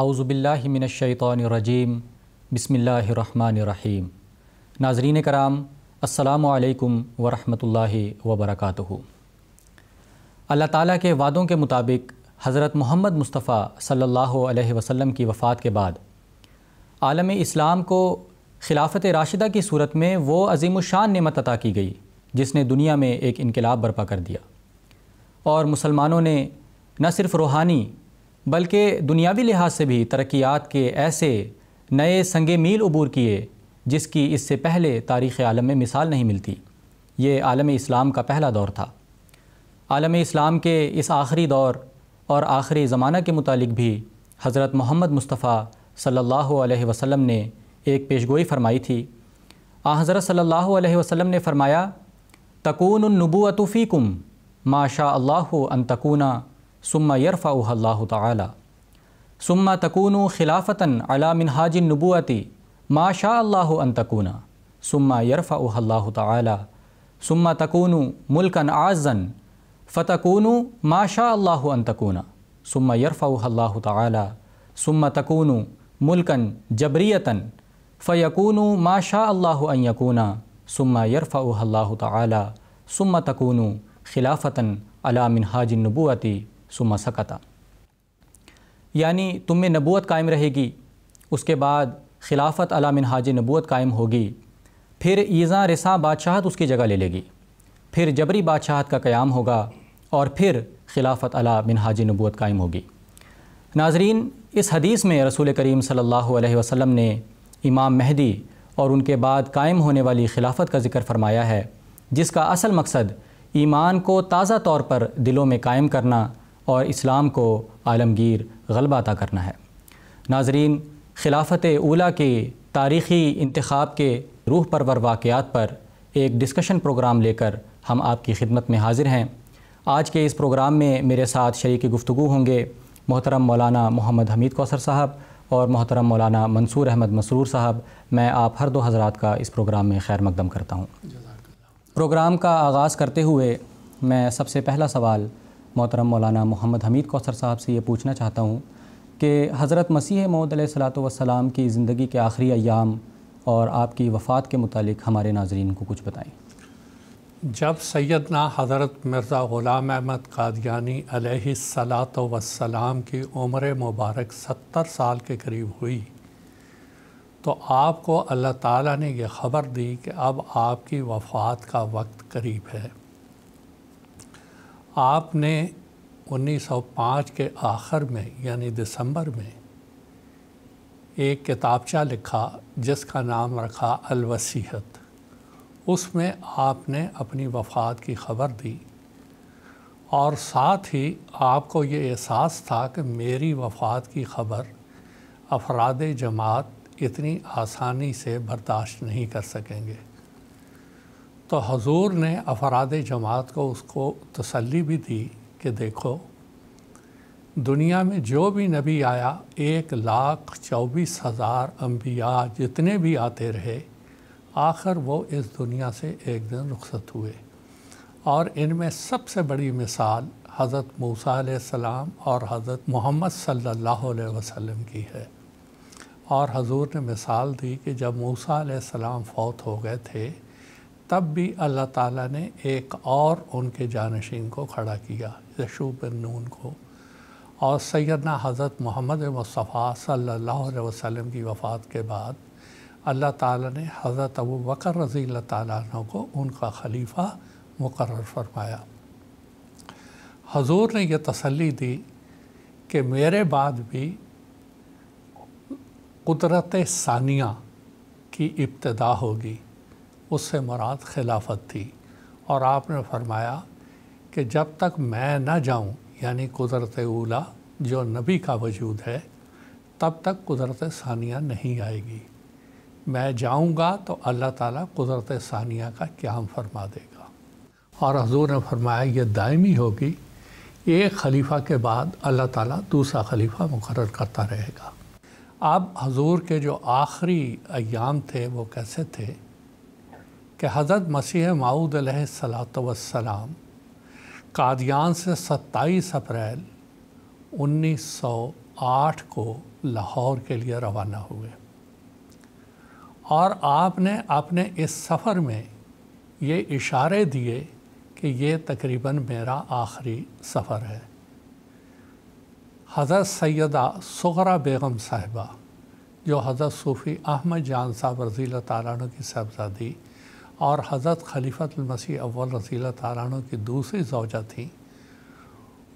अउज़बिल्लिमिनशैतरजीम बसमीम नाजरीन कराम अल्लाम वरहमल वबरक अल्लाह ताली के वादों के मुताबिक हज़रत मोहम्मद मुस्तफ़ा सल्लल्लाहु अलैहि वसल्लम की वफ़ात के बाद आलम इस्लाम को खिलाफत राशिदा की सूरत में वो अजीम शान नमत अता की गई जिसने दुनिया में एक इनकलाब बर्पा कर दिया और मुसलमानों ने न सिर्फ रूहानी बल्कि दुनियावी लिहाज से भी तरक्यात के ऐसे नए संग मील अबूर किए जिसकी इससे पहले तारीख़ आलम में मिसाल नहीं मिलती ये आलम इस्लाम का पहला दौर था आलम इस्लाम के इस आखिरी दौर और आखिरी ज़माना के मुतालिक भी हज़रत मोहम्मद मुस्तफ़ा सल्लल्लाहु अलैहि वसल्लम ने एक पेशगोई फरमाई थी आ हज़रत सल्लल्लाहु अलैहि वसल्लम ने फरमाया तकून नबूतफ़ीकुम माशा अल्लाह अन तकूना सुम्मा यरफ़ाउल्ला ताली सुम्मा तकून खिलाफ़ता अला मिनहाज नबूती माशा अल्लाह अन तकूना सुम्मा यरफ़ाउल्ला ताली सुम्मा तकून मुल्कन आज़न फ़तकून माशा अल्लाह अन तकूना सुम्मा यरफ़ाउल्ला ताली सुम्मा तकून मुल्कन जबरीतन फ़यकून माशा अल्लाह अन यकूना सुम्मा यरफ़ाउल्ला ताली सुम्मा तकून खिलाफ़ता अला मिनहाज नबूआती सुमा सकता यानी तुम में नबूत कायम रहेगी उसके बाद खिलाफत अला हाज नबूत कायम होगी फिर ईज़ा रसा बादशाहत उसकी जगह ले लेगी फिर जबरी बादशाहत का क़्याम होगा और फिर खिलाफत अला हाज नबूत कायम होगी नाजरीन इस हदीस में रसूल करीम सल्लल्लाहु अलैहि वसल्लम ने इमाम महदी और उनके बाद कायम होने वाली खिलाफत का ज़िक्र फरमाया है जिसका असल मकसद ईमान को ताज़ा तौर पर दिलों में कायम करना और इस्लाम को आलमगीर गलबा अता करना है नाजरीन खिलाफत ओला के तारीख़ी इंतखब के रूह परवर वाक़ात पर एक डिस्कशन प्रोग्राम लेकर हम आपकी खिदमत में हाजिर हैं आज के इस प्रोग्राम में मेरे साथ शरीक गुफ्तु होंगे मोहतरम मौलाना मोहम्मद हमीद कौसर साहब और मोहतरम मौलाना मंसूर अहमद मसरूर साहब मैं आप हर दो हजरा का इस प्रोग्राम में खैर मकदम करता हूँ प्रोग्राम का आगाज़ करते हुए मैं सबसे पहला सवाल मोहतरम मौलाना मोहम्मद हमीद कौसर साहब से ये पूछना चाहता हूँ कि हज़रत मसीह मौद वसलाम की ज़िंदगी के आखिरी अयाम और आपकी वफ़ात के मुतालिक हमारे नाजरन को कुछ बताएँ जब सैदना हज़रत मिर्ज़ा ग़ुलाम अहमद कादियानी सलात वसलाम की उम्र मुबारक सत्तर साल के करीब हुई तो आपको अल्लाह ताला ने यह ख़बर दी कि अब आपकी वफ़ात का वक्त करीब है आपने 1905 के आखिर में यानी दिसंबर में एक किताबचा लिखा जिसका नाम रखा अलवसीहत उसमें आपने अपनी वफ़ात की ख़बर दी और साथ ही आपको ये एहसास था कि मेरी वफ़ात की ख़बर अफराद जमात इतनी आसानी से बर्दाश्त नहीं कर सकेंगे तो हजूर ने अफराद जमात को उसको तसल्ली भी दी कि देखो दुनिया में जो भी नबी आया एक लाख चौबीस हज़ार अम्बिया जितने भी आते रहे आखिर वो इस दुनिया से एक दिन रुखसत हुए और इनमें सबसे बड़ी मिसाल हज़रत मूसा सलाम और हज़रत मोहम्मद सल्ला वसम की है और हजूर ने मिसाल दी कि जब मूसा सलाम फौत हो गए थे तब भी अल्लाह ताला ने एक और उनके जानशीन को खड़ा किया यशूब बिन नून को और सैदना हज़रत मोहम्मद मुस्तफ़ा सल्लल्लाहु अलैहि वसल्लम की वफ़ात के बाद अल्लाह ताला ने हज़रत अबू बकर रज़ी तु को उनका खलीफा मुकर फरमाया हजूर ने यह तसल्ली दी कि मेरे बाद भी कुदरत सानिया की इब्तदा होगी उससे मुराद खिलाफत थी और आपने फरमाया कि जब तक मैं न जाऊं यानी कुदरत उला जो नबी का वजूद है तब तक कुदरत सानिया नहीं आएगी मैं जाऊंगा तो अल्लाह ताला कुदरत सानिया का क्या फरमा देगा और हजूर ने फरमाया ये दायमी होगी एक खलीफा के बाद अल्लाह ताला दूसरा खलीफा मुकर करता रहेगा अब हजूर के जो आखिरी अयाम थे वो कैसे थे कि हज़रत मसीह माऊद सलातम कादियान से 27 अप्रैल 1908 को लाहौर के लिए रवाना हुए और आपने अपने इस सफ़र में ये इशारे दिए कि ये तकरीबन मेरा आखिरी सफ़र है हज़रत सैदा सगरा बेगम साहिबा जो हज़रत सूफ़ी अहमद जान साहब रज़ील तारण की साहबजादी और हज़रत ख़लीफ़तमसी अव्वल रसील तारण की दूसरी जोजा थी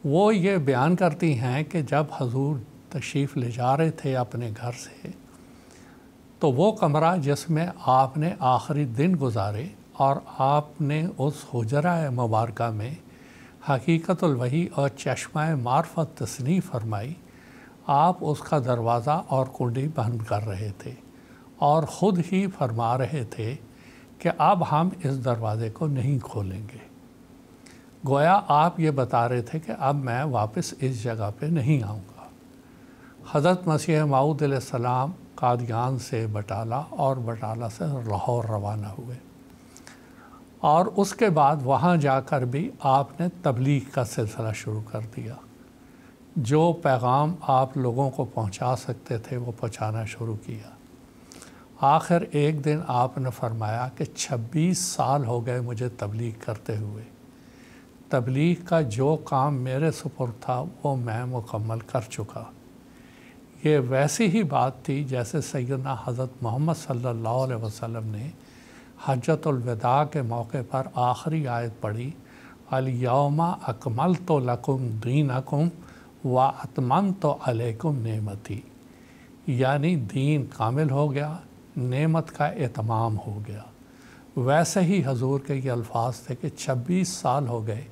वो ये बयान करती हैं कि जब हजूर तशरीफ़ ले जा रहे थे अपने घर से तो वो कमरा जिसमें आपने आखिरी दिन गुजारे और आपने उस हजरा मुबारक में हकीकतलवही और चश्मा मार्फत तस्नी फरमाई आप उसका दरवाज़ा और कुंडी बंद कर रहे थे और ख़ुद ही फरमा रहे थे कि अब हम इस दरवाज़े को नहीं खोलेंगे गोया आप ये बता रहे थे कि अब मैं वापस इस जगह पे नहीं आऊँगा हज़रत मसीह माऊद सलाम से बटाला और बटाला से लाहौर रवाना हुए और उसके बाद वहाँ जाकर भी आपने तबलीग का सिलसिला शुरू कर दिया जो पैगाम आप लोगों को पहुँचा सकते थे वो पहुँचाना शुरू किया आखिर एक दिन आपने फरमाया कि 26 साल हो गए मुझे तबलीग करते हुए तबलीग का जो काम मेरे सुपुर था वो मैं मुकम्मल कर चुका ये वैसी ही बात थी जैसे सैदना हज़रत मोहम्मद सल्लल्लाहु अलैहि वसल्लम ने हजरतुलविदा के मौके पर आखिरी आयत पढ़ी अलयमा अकमल तो लकुम दीन अकुम व अतमन तो अलकुम नेमती यानी दीन कामिल हो गया नेमत का एहतमाम हो गया वैसे ही हजूर के ये अल्फाज थे कि छब्बीस साल हो गए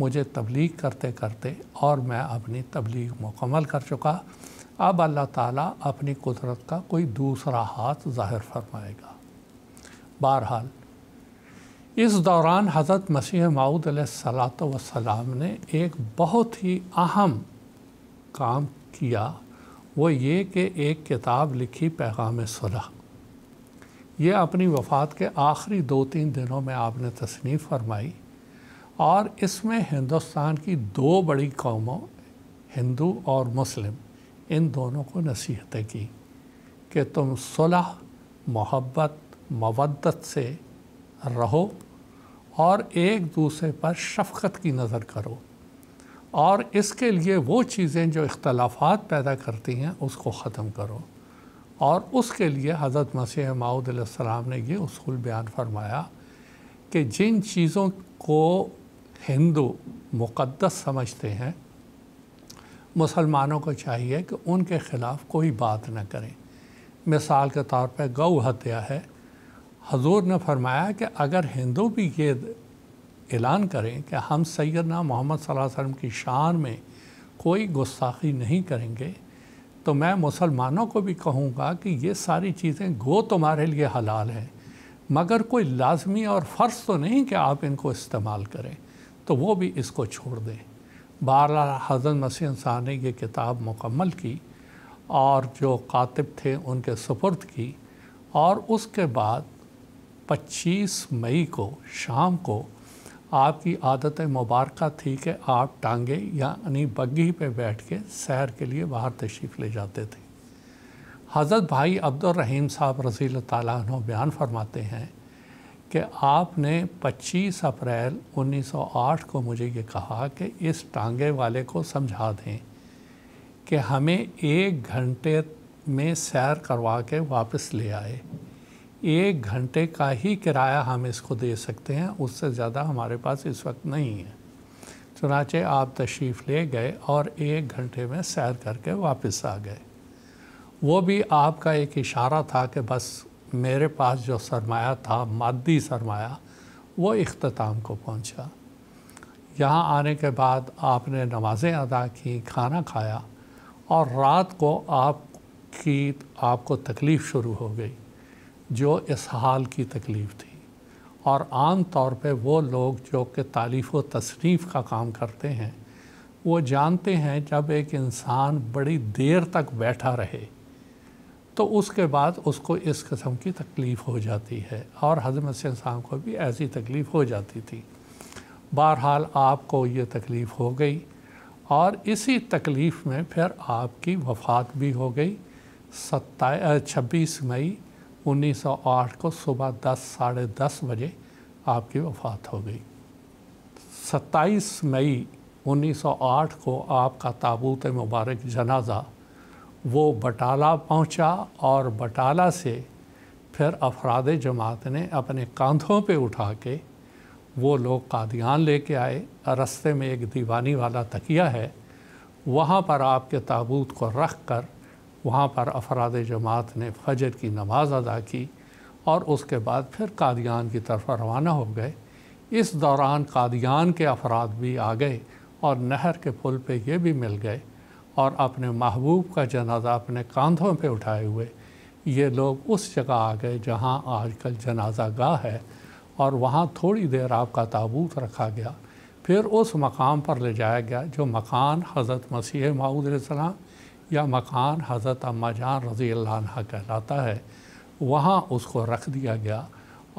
मुझे तबलीग करते करते और मैं अपनी तबलीग मुकम्मल कर चुका अब अल्लाह ताला अपनी कुदरत का कोई दूसरा हाथ ज़ाहिर फरमाएगा बहरहाल इस दौरान हज़रत मसीह माऊद सलात वसलाम ने एक बहुत ही अहम काम किया वो ये कि एक किताब लिखी पैगाम सुलह ये अपनी वफ़ात के आखिरी दो तीन दिनों में आपने तसनीफ़ फरमाई और इसमें हिंदुस्तान की दो बड़ी कौमों हिंदू और मुस्लिम इन दोनों को नसीहतें की कि तुम सुलह मोहब्बत मवदत से रहो और एक दूसरे पर शफकत की नज़र करो और इसके लिए वो चीज़ें जो इख्तलाफात पैदा करती हैं उसको ख़त्म करो और उसके लिए हज़रत मसीह माऊदम ने ये उसूल बयान फरमाया कि जिन चीज़ों को हिंदू मुक़दस समझते हैं मुसलमानों को चाहिए कि उनके ख़िलाफ़ कोई बात न करें मिसाल के तौर पर गऊ हत्या है हजूर ने फरमाया कि अगर हिंदू भी ये ऐलान करें कि हम सैदना मोहम्मद वसल्लम की शान में कोई गुस्ताखी नहीं करेंगे तो मैं मुसलमानों को भी कहूँगा कि ये सारी चीज़ें गो तुम्हारे लिए हलाल हैं मगर कोई लाजमी और फ़र्ज तो नहीं कि आप इनको इस्तेमाल करें तो वो भी इसको छोड़ दें बारह हजरत मसीह शाह ने यह किताब मुकम्मल की और जो कातिब थे उनके सुपुर्द की और उसके बाद 25 मई को शाम को आपकी आदत मुबारक थी कि आप टांगे यानी बग्घी पे बैठ के सैर के लिए बाहर तशरीफ़ ले जाते थे हज़रत भाई अब्दुलरहीम साहब रज़ी तु बयान फरमाते हैं कि आपने 25 अप्रैल 1908 को मुझे ये कहा कि इस टांगे वाले को समझा दें कि हमें एक घंटे में सैर करवा के वापस ले आए एक घंटे का ही किराया हम इसको दे सकते हैं उससे ज़्यादा हमारे पास इस वक्त नहीं है चुनाचे आप तशरीफ़ ले गए और एक घंटे में सैर करके वापस आ गए वो भी आपका एक इशारा था कि बस मेरे पास जो सरमाया था मादी सरमाया वो अख्ताम को पहुंचा। यहाँ आने के बाद आपने नमाज़ें अदा की खाना खाया और रात को आपकी आपको तकलीफ़ शुरू हो गई जो इस हाल की तकलीफ़ थी और आम तौर पे वो लोग जो कि तारीफ़ व तशरीफ़ का काम करते हैं वो जानते हैं जब एक इंसान बड़ी देर तक बैठा रहे तो उसके बाद उसको इस कस्म की तकलीफ़ हो जाती है और हजमत से इंसान को भी ऐसी तकलीफ़ हो जाती थी बहरहाल आपको ये तकलीफ़ हो गई और इसी तकलीफ़ में फिर आपकी वफात भी हो गई सत्ता छब्बीस मई 1908 को सुबह दस साढ़े दस बजे आपकी वफात हो गई 27 मई 1908 को आपका ताबूत मुबारक जनाजा वो बटाला पहुंचा और बटाला से फिर अफराद जमात ने अपने कंधों पे उठा के वो लोग कादियान लेके आए रस्ते में एक दीवानी वाला तकिया है वहाँ पर आपके ताबूत को रख कर वहाँ पर अफराद जमात ने फजर की नमाज़ अदा की और उसके बाद फिर कादियान की तरफ रवाना हो गए इस दौरान कादियान के अफराद भी आ गए और नहर के पुल पे ये भी मिल गए और अपने महबूब का जनाजा अपने कंधों पे उठाए हुए ये लोग उस जगह आ गए जहाँ आजकल जनाजा गाह है और वहाँ थोड़ी देर आपका ताबूत रखा गया फिर उस मकाम पर ले जाया गया जो मकान हज़रत मसीह माऊद या मकान हज़रत अम्मा जान रज़ी अल्लाह कहलाता है वहाँ उसको रख दिया गया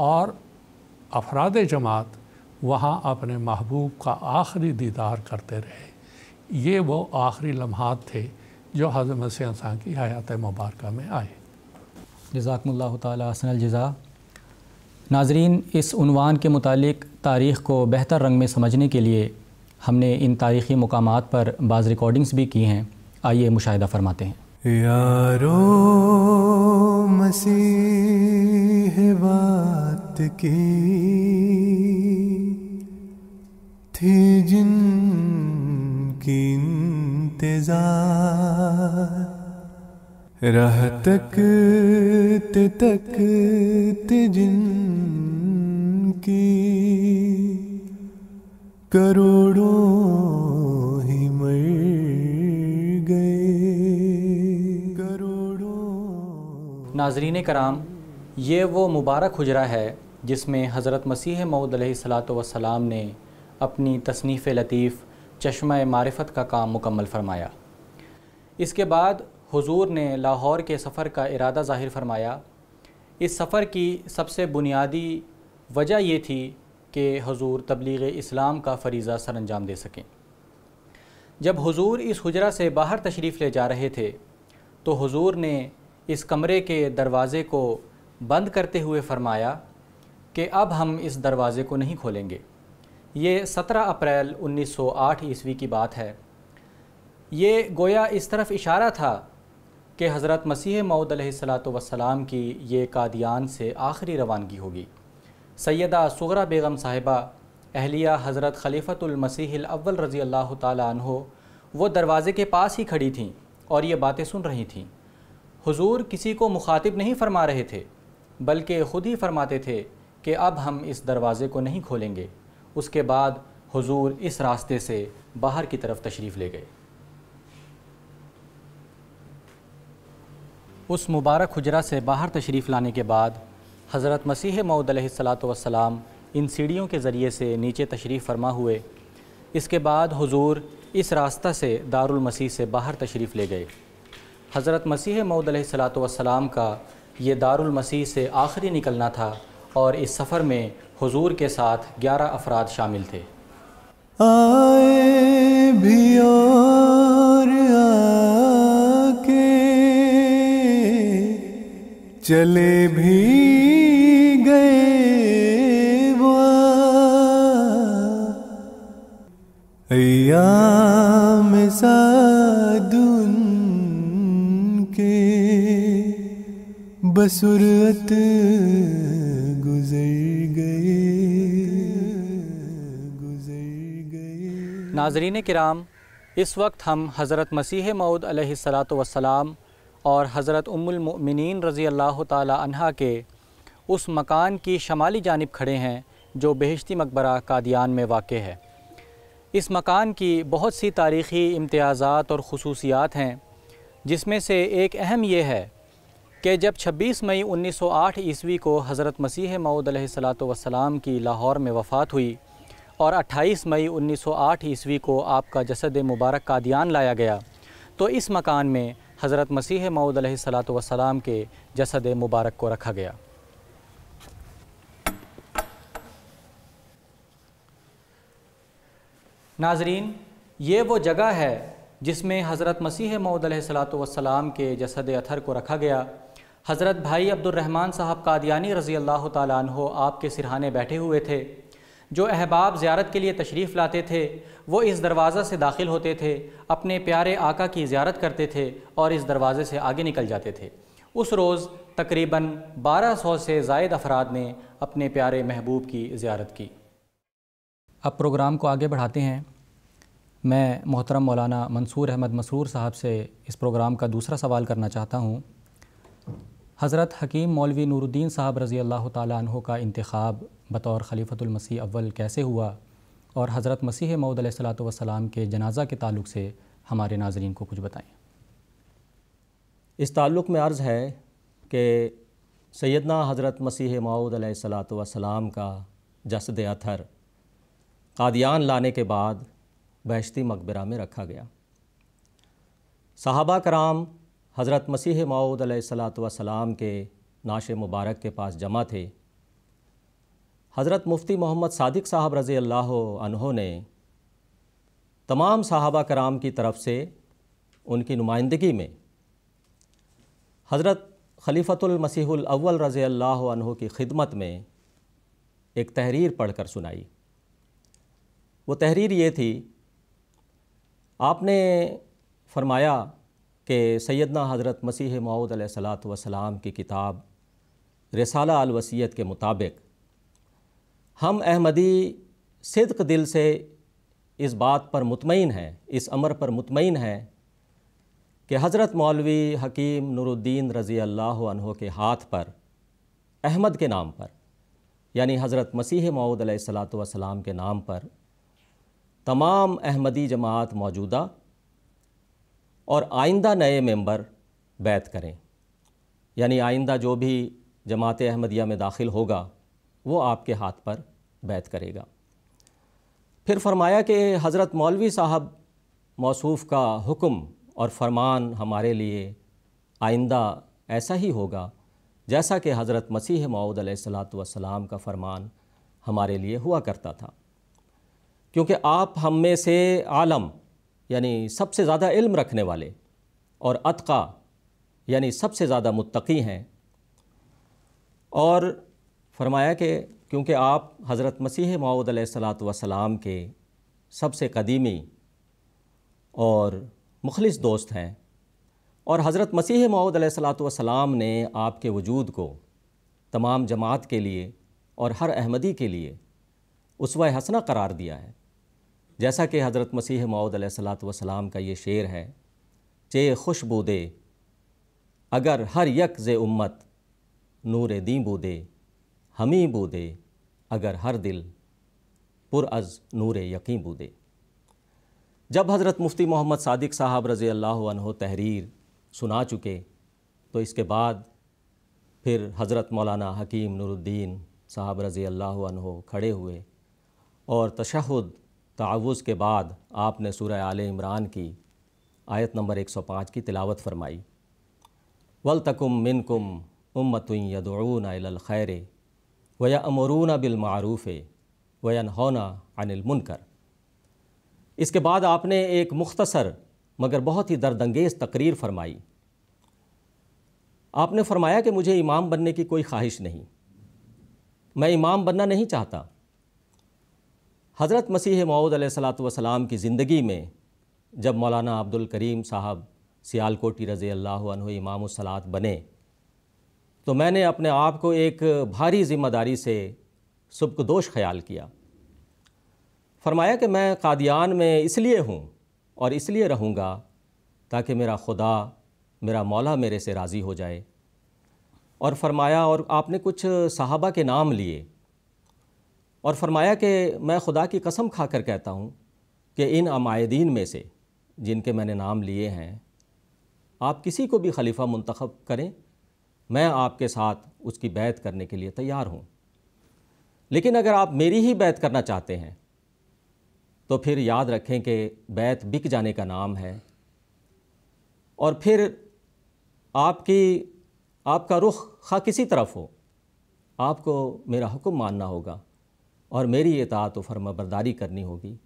और अफराद जमात वहाँ अपने महबूब का आखिरी दीदार करते रहे ये वो आखिरी लम्हात थे जो हज़रत मसीह की हयात मुबारक में आए जजाकम्ला तसन जज़ा नाजरीन इस उनवान के मुतालिक तारीख़ को बेहतर रंग में समझने के लिए हमने इन तारीख़ी मकाम पर बाज़ रिकॉर्डिंग्स भी की हैं आइए मुशाहिदा फरमाते हैं यारो मसीह बात की थी जिन की इंतजार रह तक तक जिन की करोड़ों नाजरीन कराम ये वो मुबारक हजरा है जिसमें हज़रत मसीह मऊद सलाम ने अपनी तसनीफ़ लतीफ़ चश्मा मारफत का काम मुकम्मल फ़रमाया इसके बाद हुजूर ने लाहौर के सफ़र का इरादा ज़ाहिर फ़रमाया इस सफ़र की सबसे बुनियादी वजह ये थी कि हजूर तबलीग इस्लाम का फरीज़ा सर अंजाम दे सकें जब हुजूर इस हजरा से बाहर तशरीफ़ ले जा रहे थे तो हुजूर ने इस कमरे के दरवाज़े को बंद करते हुए फरमाया कि अब हम इस दरवाज़े को नहीं खोलेंगे ये 17 अप्रैल 1908 ईस्वी की बात है ये गोया इस तरफ इशारा था कि हज़रत मसीह मऊद सलाम की ये कादियान से आखिरी रवानगी होगी सैदा सगरा बेगम साहिबा अहलिया हज़रत खलीफ़तुलमसीहिल रज़ी अल्लाह तहो वो दरवाज़े के पास ही खड़ी थीं और ये बातें सुन रही थीं हुजूर किसी को मुखातिब नहीं फरमा रहे थे बल्कि खुद ही फरमाते थे कि अब हम इस दरवाज़े को नहीं खोलेंगे उसके बाद हुजूर इस रास्ते से बाहर की तरफ तशरीफ़ ले गए उस मुबारक हजरा से बाहर तशरीफ़ लाने के बाद हज़रत मसीह मऊद वसलाम इन सीढ़ियों के ज़रिए से नीचे तशरीफ़ फरमा हुए इसके बाद हुजूर इस रास्ता से दारुल मसीह से बाहर तशरीफ़ ले गए हज़रत मसीह मऊद सलाम का ये दारुल मसीह से आखिरी निकलना था और इस सफ़र में हुजूर के साथ ग्यारह अफराद शामिल थे आए भी और आके चले भी गए वो बसुरत गुजर गए गुजर गए नाजरीन कराम इस वक्त हम हज़रत मसीह मऊद वसलाम और हज़रत उमिन रज़ी अल्लाह तहा के उस मकान की शमाली जानब खड़े हैं जो बेहती मकबरा कादियान में वाक़ है इस मकान की बहुत सी तारीख़ी इम्तियाज़ात और खसूसियात हैं जिसमें से एक अहम यह है कि जब 26 मई 1908 ईस्वी को हज़रत मसीह मऊद सलाम की लाहौर में वफ़ात हुई और 28 मई 1908 ईस्वी को आपका जसद मुबारक कादियान लाया गया तो इस मकान में हज़रत मसीह मऊद सलाम के जसद मुबारक को रखा गया नाजरीन ये वो जगह है जिसमें हज़रत मसीह मऊद सलाम के जसद अथर को रखा गया हज़रत भाई अब्दुलरहमान साहब कादियानी रज़ी अल्लाह तहो आपके सिरहाने बैठे हुए थे जो अहबाब ज़्यारत के लिए तशरीफ़ लाते थे वो इस दरवाज़ा से दाखिल होते थे अपने प्यारे आका की ज़्यारत करते थे और इस दरवाज़े से आगे निकल जाते थे उस रोज़ तकरीबन 1200 से जायद अफराद ने अपने प्यारे महबूब की ज़्यारत की अब प्रोग्राम को आगे बढ़ाते हैं मैं मोहतरम मौलाना मंसूर अहमद मसरूर साहब से इस प्रोग्राम का दूसरा सवाल करना चाहता हूँ हज़रत हकीम मौलवी नूरुद्दीन साहब रज़ी अल्लाह तु का इंतखब बतौर खलीफतुलमसी अव्वल कैसे हुआ और हज़रत मसीह मऊद के जनाजा के तल्ल से हमारे नाजरन को कुछ बताएँ इस ताल्लुक़ में अर्ज़ है कि सैदना हज़रत मसीह मऊद सलाम का जसद अथर कादियान लाने के बाद बहशती मकबरा में रखा गया साहबा कराम हज़रत मसीह माऊद सलाम के नाश मुबारक के पास जमा थे हज़रत मुफ्ती मोहम्मद सादिक साहब रज़ी अल्लाह ने तमाम साहबा कराम की तरफ से उनकी नुमाइंदगी में हज़रत खलीफ़तुलमसीहुल अव्वल रज़ी अल्लाह की ख़िदमत में एक तहरीर पढ़कर सुनाई वो तहरीर ये थी आपने फरमाया कि सैदना हज़रत मसीह मऊद सलाम की किताब रसाला अलवसीत के मुताबिक हम अहमदी सिद्क दिल से इस बात पर मुतमिन हैं इस अमर पर मुतमिन हैं कि हज़रत मौलवी हकीम नूरुद्दीन रज़ी अल्लाह के हाथ पर अहमद के नाम पर यानी हज़रत मसीह मऊद सलाम के नाम पर तमाम अहमदी जमात मौजूदा और आइंदा नए मेंबर बैत करें यानी आइंदा जो भी जमात अहमदिया में दाखिल होगा वो आपके हाथ पर बैत करेगा फिर फरमाया कि हज़रत मौलवी साहब मौसूफ़ का हुक्म और फरमान हमारे लिए आइंदा ऐसा ही होगा जैसा कि हज़रत मसीह मऊद सलाम का फरमान हमारे लिए हुआ करता था क्योंकि आप हम में से आलम यानी सबसे ज़्यादा इल्म रखने वाले और अतका यानी सबसे ज़्यादा मुत्तकी हैं और फरमाया कि क्योंकि आप हज़रत मसीह माऊद सलात के सबसे कदीमी और मुखलिस दोस्त हैं और हज़रत मसीह माऊद सलात ने आपके वजूद को तमाम जमात के लिए और हर अहमदी के लिए उसवा हसना करार दिया है जैसा कि हज़रत मसीह मौद सलाम का ये शेर है चे खुशबू दे अगर हर यक जे उम्मत नूर दी बू दे हमी बू दे अगर हर दिल पुरअज़ नूर यकीं दे जब हज़रत मुफ्ती मोहम्मद सादिक साहब रज़ी अल्लाह तहरीर सुना चुके तो इसके बाद फिर हज़रत मौलाना हकीम नूरुद्दीन साहब रज़ी अल्लाह खड़े हुए और तशहद तावुज़ के बाद आपने सूर्य आल इमरान की आयत नंबर 105 की तिलावत फरमाई वल तकुम मिन कुम उम्मतुन यदून खैर वया अमरून बिलमारूफ़ वयन होना मुनकर इसके बाद आपने एक मुख्तसर मगर बहुत ही दर्दंगेज़ तकरीर फरमाई आपने फरमाया कि मुझे इमाम बनने की कोई ख्वाहिश नहीं मैं इमाम बनना नहीं चाहता हज़रत मसीह मऊद सलाम की ज़िंदगी में जब मौलाना अब्दुल करीम साहब सियालकोटी रज़ी अल्लाह इमाम सलात बने तो मैंने अपने आप को एक भारी ज़िम्मेदारी से दोष ख्याल किया फरमाया कि मैं कादियान में इसलिए हूँ और इसलिए रहूँगा ताकि मेरा खुदा मेरा मौला मेरे से राज़ी हो जाए और फरमाया और आपने कुछ साहबा के नाम लिए और फरमाया कि मैं खुदा की कसम खा कर कहता हूँ कि इन अमायदीन में से जिनके मैंने नाम लिए हैं आप किसी को भी खलीफा मंतखब करें मैं आपके साथ उसकी बैत करने के लिए तैयार हूँ लेकिन अगर आप मेरी ही बैत करना चाहते हैं तो फिर याद रखें कि बैत बिक जाने का नाम है और फिर आपकी आपका रुख खा किसी तरफ हो आपको मेरा हुक्म मानना होगा और मेरी इतात फर्मा बरदारी करनी होगी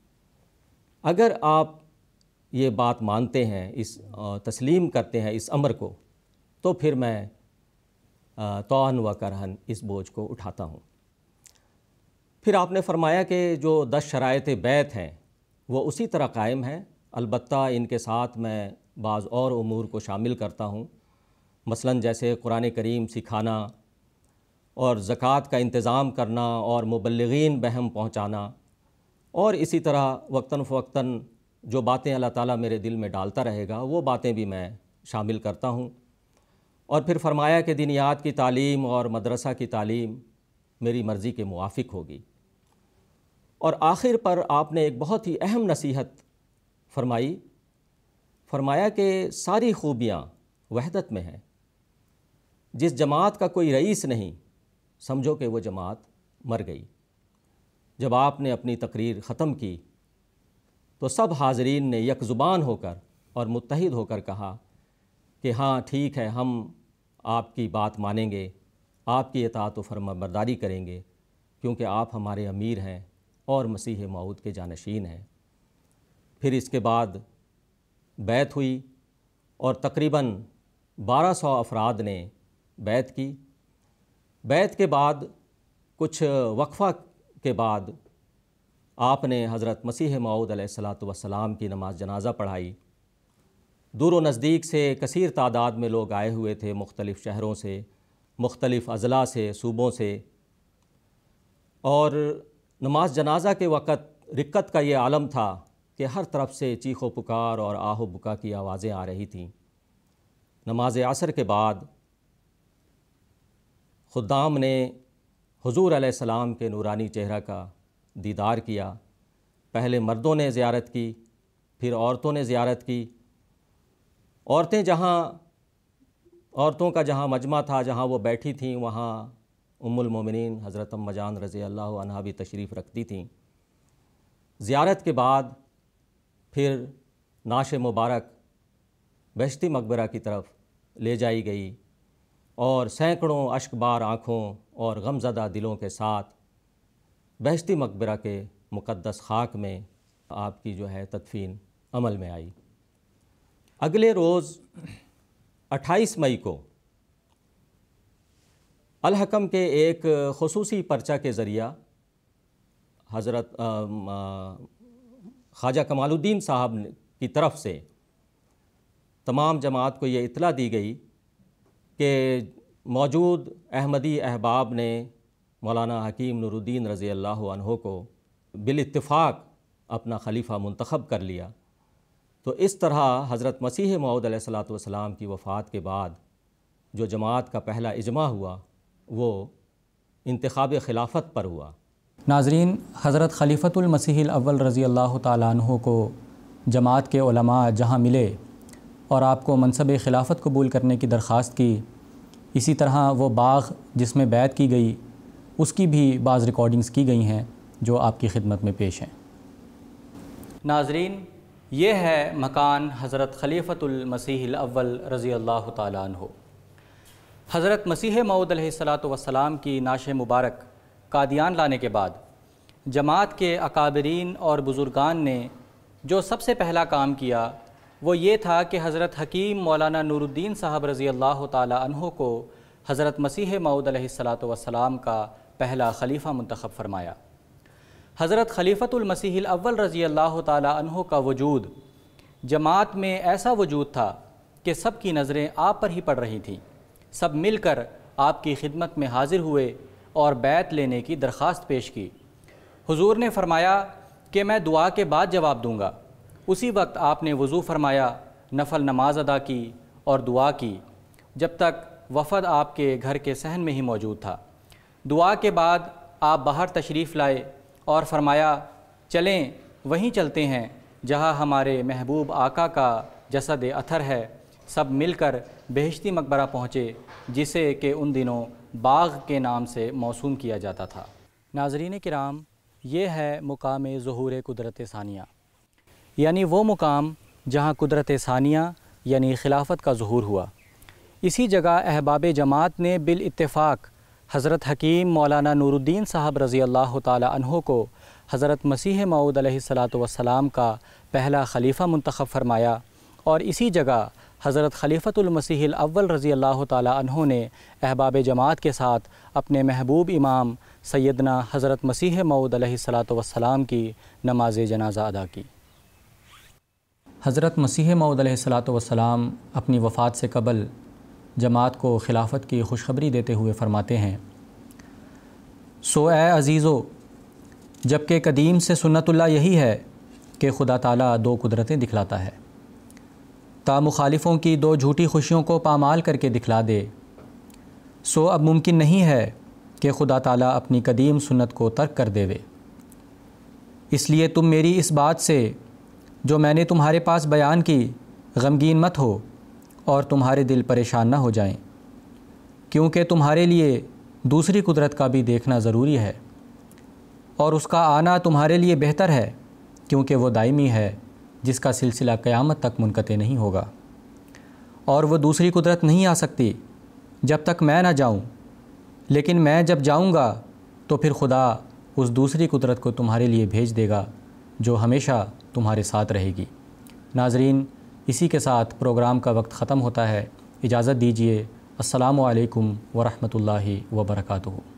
अगर आप ये बात मानते हैं इस तस्लीम करते हैं इस अमर को तो फिर मैं तोन व करहन इस बोझ को उठाता हूँ फिर आपने फरमाया कि जो दस शरात बैत हैं वो उसी तरह कायम हैं अलबत् इनके साथ मैं बाज़ और अमूर को शामिल करता हूँ मसलन जैसे कुरान करीम सिखाना और ज़क़़त का इंतज़ाम करना और मुबलगिन बहम पहुँचाना और इसी तरह वक्ता फ़वक्ता जो बातें अल्लाह ताला मेरे दिल में डालता रहेगा वो बातें भी मैं शामिल करता हूँ और फिर फरमाया कि दिनियात की तालीम और मदरसा की तालीम मेरी मर्ज़ी के मुआफ़ होगी और आखिर पर आपने एक बहुत ही अहम नसीहत फरमाई फरमाया कि सारी खूबियाँ वहदत में हैं जिस जमात का कोई रईस नहीं समझो कि वो जमात मर गई जब आपने अपनी तकरीर ख़त्म की तो सब हाजरीन ने यकजुबान होकर और मुतहद होकर कहा कि हाँ ठीक है हम आपकी बात मानेंगे आपकी अतात व फरमाबरदारी करेंगे क्योंकि आप हमारे अमीर हैं और मसीह मऊद के जानशीन हैं फिर इसके बाद बैत हुई और तकरीबन 1200 अफराद ने बैत की बैत के बाद कुछ वक्फ़ा के बाद आपने हज़रत मसीह माऊद सलाम की नमाज जनाजा पढ़ाई दूर व नज़दीक से कसर तादाद में लोग आए हुए थे मुख्तलिफ़ शहरों से मुख्तलिफ़ अजला से सूबों से और नमाज जनाजा के वक़्त रिक्कत का ये आलम था कि हर तरफ से चीखो पुकार और आहो बुका की आवाज़ें आ रही थीं नमाज असर के बाद खुदाम ने हजूर आसमाम के नूरानी चेहरा का दीदार किया पहले मर्दों ने ज़्यारत की फिर औरतों ने ज़्यारत की औरतें जहाँ औरतों का जहाँ मजमा था जहाँ वो बैठी थीं वहाँ उमुलमिन हज़रत मजान रज़ी अल्लाह अनहा भी तशरीफ़ रखती थीं ज़्यारत के बाद फिर नाश मुबारक बहशती मकबरा की तरफ ले जाई गई और सैकड़ों अश्कबार आँखों और गमजदा दिलों के साथ बहशती मकबरा के मुक़दस खाक में आपकी जो है तदफीन अमल में आई अगले रोज़ 28 मई को अलहकम के एक खसूसी पर्चा के ज़रिया हज़रत ख्वाजा कमालुद्दीन साहब की तरफ से तमाम जमात को ये इतला दी गई कि मौजूद अहमदी अहबाब ने मौलाना हकीम नूरुद्दीन रज़ी अल्लाह को बिलतफ़ाक़ अपना खलीफा मंतखब कर लिया तो इस तरह हज़रत मसीह मऊद की वफ़ात के बाद जो जमात का पहला इजमा हुआ वो इंतब खिलाफत पर हुआ नाजरीन हज़रत खलीफ़तुलमसीह अव्वल रज़ी अल्लाह तु को जमात के जहाँ मिले और आपको मनसब खिलाफत कबूल करने की दरख्वास्त की इसी तरह वो बाग जिसमें बैत की गई उसकी भी बाज़ रिकॉर्डिंग्स की गई हैं जो आपकी खिदमत में पेश हैं नाजरीन ये है मकान हज़रत खलीफ़तुलमसीह रज़ी अल्लाह तु हज़रत मसीह मऊद वसलाम की नाश मुबारक कादियान लाने के बाद जमात के अकाबरीन और बुज़ुर्गान ने जो सबसे पहला काम किया वो ये था कि हज़रत हकीम मौलाना नूरुद्दीन साहब रज़ी अल्लाह तहों को हज़रत मसीह मऊद वसलाम का पहला खलीफा मंतखब फरमाया हज़रत खलीफ़तुलमसीह अव्वल रज़ी अल्लाह तहों का वजूद जमात में ऐसा वजूद था कि सब की नज़रें आप पर ही पड़ रही थीं सब मिलकर आपकी खिदमत में हाजिर हुए और बैत लेने की दरख्वास्त पेश की हुजूर ने फरमाया कि मैं दुआ के बाद जवाब दूँगा उसी वक्त आपने वज़ू फरमाया नफल नमाज अदा की और दुआ की जब तक वफद आपके घर के सहन में ही मौजूद था दुआ के बाद आप बाहर तशरीफ़ लाए और फरमाया चलें वहीं चलते हैं जहां हमारे महबूब आका का जसद अथर है सब मिलकर बेहती मकबरा पहुँचे जिसे कि उन दिनों बाग के नाम से मौसूम किया जाता था नाजरीन कराम ये है मुकाम जहूर कुदरत सानिया यानी वो मुकाम जहाँ कुदरत सानिया यानी खिलाफत का जहूर हुआ इसी जगह अहबाब जमात ने बिल हज़रत हकीम मौलाना नूरुद्दीन साहब रज़ी अल्लाह तहों को हज़रत मसीह मऊद सलाम का पहला खलीफ़ा मंतखब फरमाया और इसी जगह हज़रत खलीफतुलमसी अव्वल रज़ी अल्लाह तहों ने अहबाब जमात के साथ अपने महबूब इमाम सैदना हज़रत मसीह मऊद सलाम की नमाज जनाजा अदा की हज़रत मसीह मऊदसलाम अपनी वफ़ात से कबल जमात को खिलाफत की खुशखबरी देते हुए फ़रमाते हैं सो ए अज़ीज़ो जबकि कदीम से सुन्नतुल्ला यही है कि खुदा ताला दो कुदरतें दिखलाता है ता मुखालिफों की दो झूठी खुशियों को पामाल करके दिखला दे सो अब मुमकिन नहीं है कि खुदा ताला अपनी कदीम सुन्नत को तर्क कर देवे इसलिए तुम मेरी इस बात से जो मैंने तुम्हारे पास बयान की गमगीन मत हो और तुम्हारे दिल परेशान ना हो जाएं, क्योंकि तुम्हारे लिए दूसरी कुदरत का भी देखना ज़रूरी है और उसका आना तुम्हारे लिए बेहतर है क्योंकि वो दायमी है जिसका सिलसिला क़यामत तक मुनक़ नहीं होगा और वो दूसरी कुदरत नहीं आ सकती जब तक मैं ना जाऊं लेकिन मैं जब जाऊंगा तो फिर खुदा उस दूसरी कुदरत को तुम्हारे लिए भेज देगा जो हमेशा तुम्हारे साथ रहेगी नाजरीन इसी के साथ प्रोग्राम का वक्त ख़त्म होता है इजाज़त दीजिए असलकम वरहमल वर्का